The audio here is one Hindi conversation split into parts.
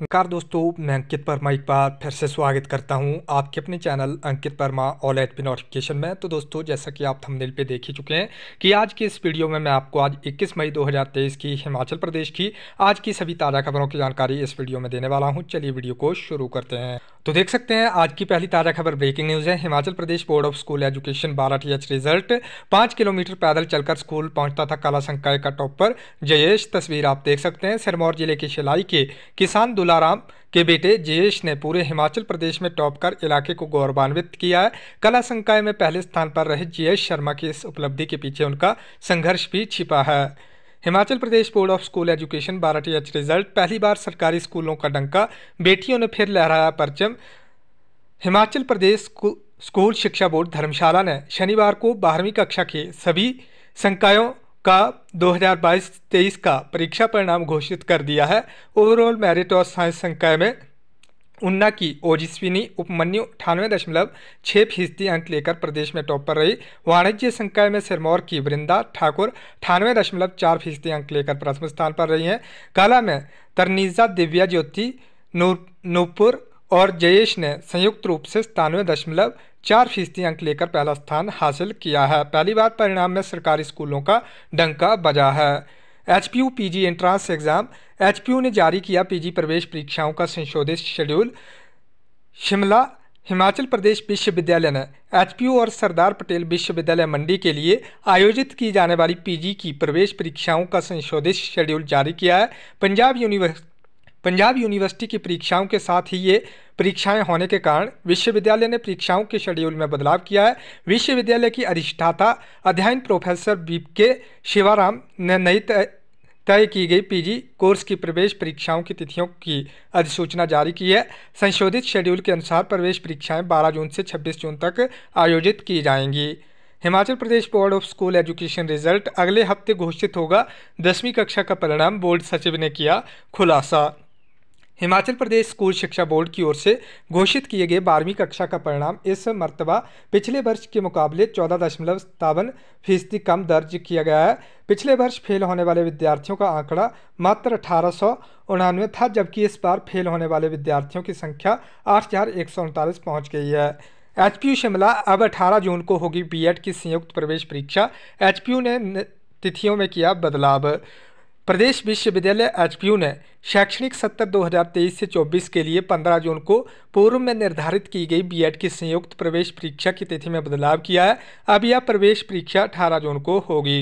नमस्कार दोस्तों मैं अंकित वर्मा एक बार फिर से स्वागत करता हूं आपके अपने channel Ankit Verma all H P notification में तो दोस्तों जैसा कि आप थंबनेल पे देख ही चुके हैं कि आज की इस वीडियो में मैं आपको आज 21 मई 2023 की हिमाचल प्रदेश की आज की सभी ताज़ा खबरों की जानकारी इस वीडियो में देने वाला हूँ चलिए वीडियो को शुरू करते हैं तो देख सकते हैं आज की पहली ताज़ा खबर ब्रेकिंग न्यूज़ है Himachal Pradesh board of school education बारह टी एच रिजल्ट पाँच किलोमीटर पैदल चलकर स्कूल पहुंचता था काला संकाय का टॉपर जयेश तस्वीर आप देख सकते हैं सिरमौर जिले के शिलाई के किसान तुलाराम के बेटे जयेश ने पूरे हिमाचल प्रदेश में टॉप कर इलाके को गौरवान्वित किया है कला संकाय में पहले स्थान पर रहे जयेश शर्मा की इस उपलब्धि के पीछे उनका संघर्ष भी छिपा है Himachal Pradesh board of school education बारह टी एच रिजल्ट पहली बार सरकारी स्कूलों का डंका बेटियों ने फिर लहराया परचम हिमाचल प्रदेश स्कूल शिक्षा बोर्ड धर्मशाला ने शनिवार को बारहवीं कक्षा के सभी संकायों का 2022-23 का परीक्षा परिणाम घोषित कर दिया है ओवरऑल मैरिट और साइंस संकाय में उन्ना की ओजस्विनी उपमन्यु अठानवे दशमलव छः फीसदी अंक लेकर प्रदेश में टॉप पर रही वाणिज्य संकाय में सिरमौर की वृंदा ठाकुर अठानवे दशमलव चार फीसदी अंक लेकर प्रथम स्थान पर रही हैं कला में तरनीजा दिव्या ज्योति नूर नूपुर और जयेश ने संयुक्त रूप से सतानवे दशमलव चार फीसदी अंक लेकर पहला स्थान हासिल किया है पहली बार परिणाम में सरकारी स्कूलों का डंका बजा है H P U P G entrance exam H P U ने जारी किया पी जी प्रवेश परीक्षाओं का संशोधित शेड्यूल शिमला हिमाचल प्रदेश विश्वविद्यालय ने यू और सरदार पटेल विश्वविद्यालय मंडी के लिए आयोजित की जाने वाली पीजी की प्रवेश परीक्षाओं का संशोधित शेड्यूल जारी किया है पंजाब यूनिवर्सिटी पंजाब यूनिवर्सिटी की परीक्षाओं के साथ ही ये परीक्षाएं होने के कारण विश्वविद्यालय ने परीक्षाओं के शेड्यूल में बदलाव किया है विश्वविद्यालय की अधिष्ठाता अध्ययन प्रोफेसर बी के शिवाराम ने नई तय की गई पीजी कोर्स की प्रवेश परीक्षाओं की तिथियों की अधिसूचना जारी की है संशोधित शेड्यूल के अनुसार प्रवेश परीक्षाएं 12 जून से 26 जून तक आयोजित की जाएंगी Himachal Pradesh board of school education result अगले हफ्ते घोषित होगा दसवीं कक्षा का परिणाम बोर्ड सचिव ने किया खुलासा हिमाचल प्रदेश स्कूल शिक्षा बोर्ड की ओर से घोषित किए गए बारहवीं कक्षा का परिणाम इस मरतबा पिछले वर्ष के मुकाबले चौदह दशमलव सत्तावन फीसदी कम दर्ज किया गया है पिछले वर्ष फेल होने वाले विद्यार्थियों का आंकड़ा मात्र अठारह सौ उन्नानवे था जबकि इस बार फेल होने वाले विद्यार्थियों की संख्या आठ हज़ार एक सौ उनतालीस पहुँच गई है यू शिमला अब अठारह जून को होगी एड की संयुक्त प्रवेश परीक्षा यू ने तिथियों में किया बदलाव प्रदेश विश्वविद्यालय एचपीयू ने शैक्षणिक सत्र 2023 से 24 के लिए 15 जून को पूर्व में निर्धारित की गई बीएड की संयुक्त प्रवेश परीक्षा की तिथि में बदलाव किया है अब यह प्रवेश परीक्षा 18 जून को होगी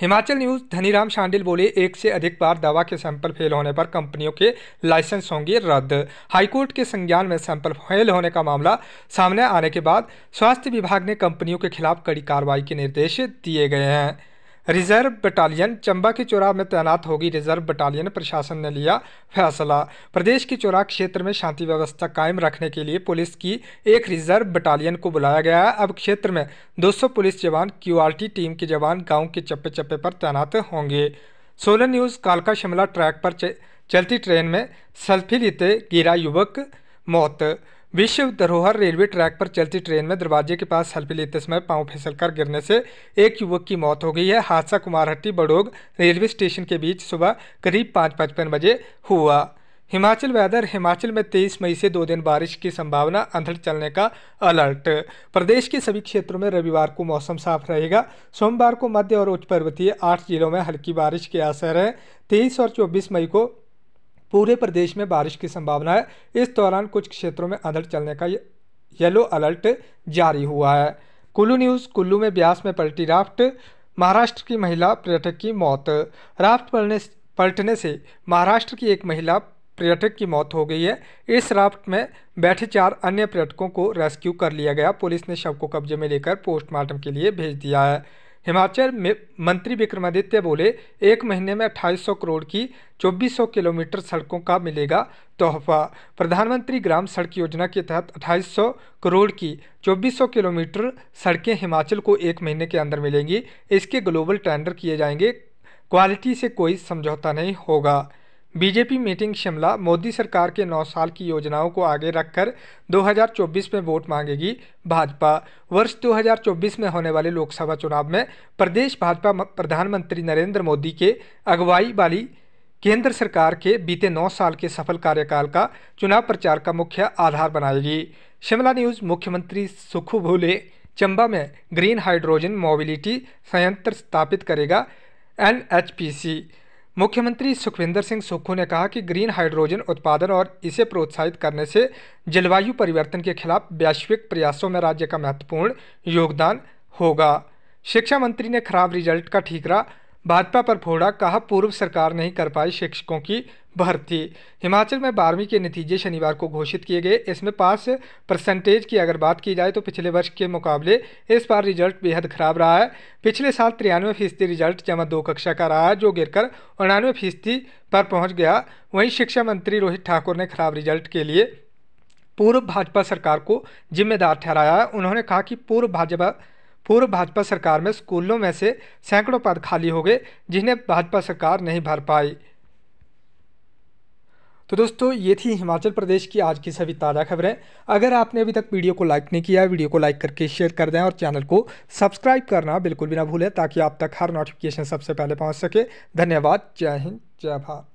हिमाचल न्यूज धनीराम शांडिल बोले एक से अधिक बार दवा के सैंपल फेल होने पर कंपनियों के लाइसेंस होंगे रद्द हाईकोर्ट के संज्ञान में सैंपल फेल होने का मामला सामने आने के बाद स्वास्थ्य विभाग ने कंपनियों के खिलाफ कड़ी कार्रवाई के निर्देश दिए गए हैं रिजर्व बटालियन चंबा के चौराह में तैनात होगी रिजर्व बटालियन प्रशासन ने लिया फैसला प्रदेश के चौराह क्षेत्र में शांति व्यवस्था कायम रखने के लिए पुलिस की एक रिजर्व बटालियन को बुलाया गया है अब क्षेत्र में 200 पुलिस जवान क्यूआरटी टीम के जवान गांव के चप्पे चप्पे पर तैनात होंगे सोलन न्यूज़ कालका शिमला ट्रैक पर चलती ट्रेन में सेल्फी लेते गिरा युवक मौत विश्व धरोहर रेलवे ट्रैक पर चलती ट्रेन में दरवाजे के पास हल्पी लेते समय पांव फिसलकर गिरने से एक युवक की मौत हो गई है हादसा कुमारहट्टी बड़ोग रेलवे स्टेशन के बीच सुबह करीब पाँच पचपन बजे हुआ हिमाचल वेदर हिमाचल में 23 मई से दो दिन बारिश की संभावना अंधड़ चलने का अलर्ट प्रदेश के सभी क्षेत्रों में रविवार को मौसम साफ रहेगा सोमवार को मध्य और उच्च पर्वतीय आठ जिलों में हल्की बारिश के असर है तेईस और चौबीस मई को पूरे प्रदेश में बारिश की संभावना है इस दौरान कुछ क्षेत्रों में अंधड़ चलने का येलो अलर्ट जारी हुआ है कुल्लू न्यूज़ कुल्लू में ब्यास में पलटी राफ्ट महाराष्ट्र की महिला पर्यटक की मौत राफ्ट पलने पलटने से महाराष्ट्र की एक महिला पर्यटक की मौत हो गई है इस राफ्ट में बैठे चार अन्य पर्यटकों को रेस्क्यू कर लिया गया पुलिस ने शव को कब्जे में लेकर पोस्टमार्टम के लिए भेज दिया है हिमाचल में मंत्री विक्रमादित्य बोले एक महीने में 2800 करोड़ की 2400 किलोमीटर सड़कों का मिलेगा तोहफा प्रधानमंत्री ग्राम सड़क योजना के तहत 2800 करोड़ की 2400 किलोमीटर सड़कें हिमाचल को एक महीने के अंदर मिलेंगी इसके ग्लोबल टेंडर किए जाएंगे क्वालिटी से कोई समझौता नहीं होगा बीजेपी मीटिंग शिमला मोदी सरकार के 9 साल की योजनाओं को आगे रखकर 2024 में वोट मांगेगी भाजपा वर्ष 2024 में होने वाले लोकसभा चुनाव में प्रदेश भाजपा प्रधानमंत्री नरेंद्र मोदी के अगुवाई वाली केंद्र सरकार के बीते 9 साल के सफल कार्यकाल का चुनाव प्रचार का मुख्य आधार बनाएगी शिमला न्यूज मुख्यमंत्री सुखू भूले चंबा में ग्रीन हाइड्रोजन मोबिलिटी संयंत्र स्थापित करेगा एन मुख्यमंत्री सुखविंदर सिंह सुक्खू ने कहा कि ग्रीन हाइड्रोजन उत्पादन और इसे प्रोत्साहित करने से जलवायु परिवर्तन के खिलाफ वैश्विक प्रयासों में राज्य का महत्वपूर्ण योगदान होगा शिक्षा मंत्री ने खराब रिजल्ट का ठीकरा भाजपा पर फोड़ा कहा पूर्व सरकार नहीं कर पाई शिक्षकों की भर्ती हिमाचल में बारहवीं के नतीजे शनिवार को घोषित किए गए इसमें पास परसेंटेज की अगर बात की जाए तो पिछले वर्ष के मुकाबले इस बार रिजल्ट बेहद खराब रहा है पिछले साल तिरानवे फीसदी रिजल्ट जमा दो कक्षा का रहा है जो गिरकर उनानवे फीसदी पर पहुंच गया वहीं शिक्षा मंत्री रोहित ठाकुर ने खराब रिजल्ट के लिए पूर्व भाजपा सरकार को जिम्मेदार ठहराया उन्होंने कहा कि पूर्व भाजपा पूर्व भाजपा सरकार में स्कूलों में से सैकड़ों पद खाली हो गए जिन्हें भाजपा सरकार नहीं भर पाई तो दोस्तों ये थी हिमाचल प्रदेश की आज की सभी ताज़ा खबरें अगर आपने अभी तक वीडियो को लाइक नहीं किया वीडियो को लाइक करके शेयर कर दें और चैनल को सब्सक्राइब करना बिल्कुल भी ना भूलें ताकि आप तक हर नोटिफिकेशन सबसे पहले पहुंच सके धन्यवाद जय हिंद जय भारत